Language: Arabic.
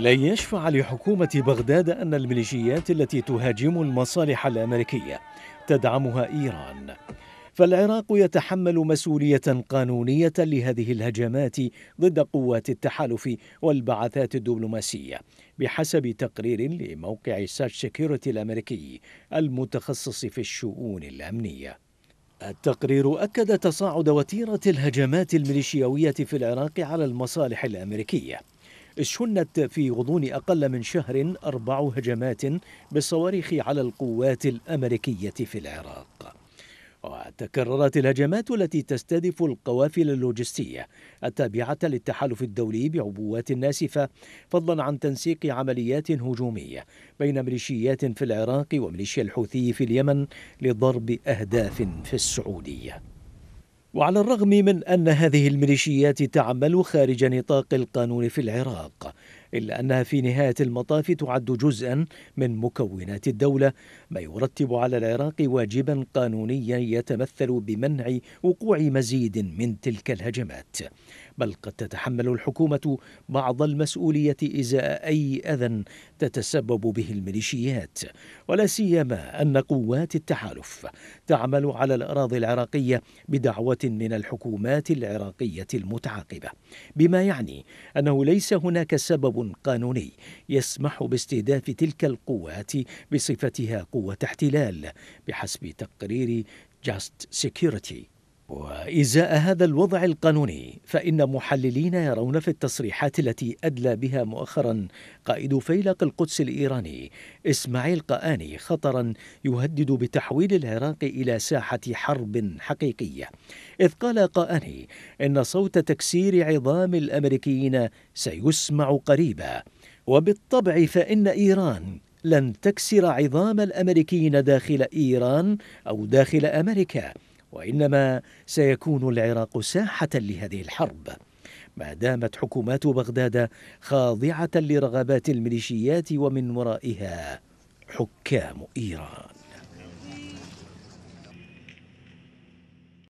لن يشفع لحكومة بغداد أن الميليشيات التي تهاجم المصالح الأمريكية تدعمها إيران فالعراق يتحمل مسؤولية قانونية لهذه الهجمات ضد قوات التحالف والبعثات الدبلوماسية بحسب تقرير لموقع ساش سيكيورتي الأمريكي المتخصص في الشؤون الأمنية التقرير أكد تصاعد وتيرة الهجمات الميليشياوية في العراق على المصالح الأمريكية شنت في غضون أقل من شهر أربع هجمات بالصواريخ على القوات الأمريكية في العراق وتكررت الهجمات التي تستهدف القوافل اللوجستية التابعة للتحالف الدولي بعبوات ناسفة فضلا عن تنسيق عمليات هجومية بين ميليشيات في العراق وميليشيا الحوثي في اليمن لضرب أهداف في السعودية وعلى الرغم من أن هذه الميليشيات تعمل خارج نطاق القانون في العراق إلا أنها في نهاية المطاف تعد جزءا من مكونات الدولة ما يرتب على العراق واجبا قانونيا يتمثل بمنع وقوع مزيد من تلك الهجمات بل قد تتحمل الحكومة بعض المسؤولية إزاء أي أذى تتسبب به الميليشيات ولا سيما أن قوات التحالف تعمل على الأراضي العراقية بدعوة من الحكومات العراقية المتعاقبة بما يعني أنه ليس هناك سبب قانوني يسمح باستهداف تلك القوات بصفتها قوة احتلال بحسب تقرير جاست سيكيورتي وإزاء هذا الوضع القانوني فإن محللين يرون في التصريحات التي أدلى بها مؤخرا قائد فيلق القدس الإيراني إسماعيل قآني خطرا يهدد بتحويل العراق إلى ساحة حرب حقيقية إذ قال قآني إن صوت تكسير عظام الأمريكيين سيسمع قريبا وبالطبع فإن إيران لن تكسر عظام الامريكيين داخل ايران او داخل امريكا وانما سيكون العراق ساحه لهذه الحرب ما دامت حكومات بغداد خاضعه لرغبات الميليشيات ومن ورائها حكام ايران